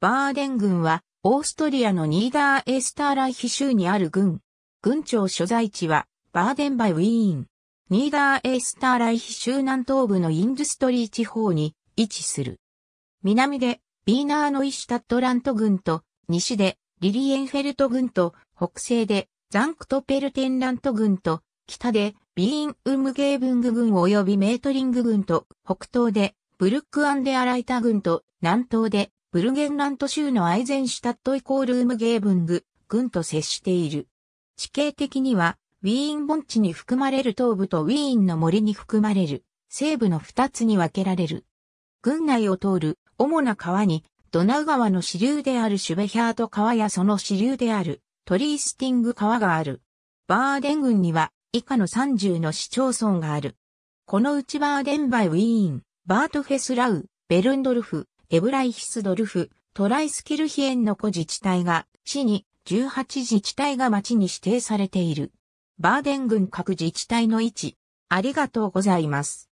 バーデン軍は、オーストリアのニーダーエスターライヒ州にある軍。軍庁所在地は、バーデンバイウィーン。ニーダーエスターライヒ州南東部のインドストリー地方に位置する。南で、ビーナーノイシュタットラント軍と、西で、リリエンフェルト軍と、北西で、ザンクトペルテンラント軍と、北で、ビーン・ウムゲーブング軍及びメートリング軍と、北東で、ブルックアンデアライタ軍と、南東で、ブルゲンラント州のアイゼンシュタットイコールームゲーブング、軍と接している。地形的には、ウィーン盆地に含まれる東部とウィーンの森に含まれる、西部の二つに分けられる。軍内を通る主な川に、ドナウ川の支流であるシュベヒャート川やその支流であるトリースティング川がある。バーデン郡には以下の30の市町村がある。このうちバーデンバイウィーン、バートフェスラウ、ベルンドルフ、エブライヒスドルフ、トライスキルヒエンの子自治体が、市に18自治体が町に指定されている。バーデン郡各自治体の位置。ありがとうございます。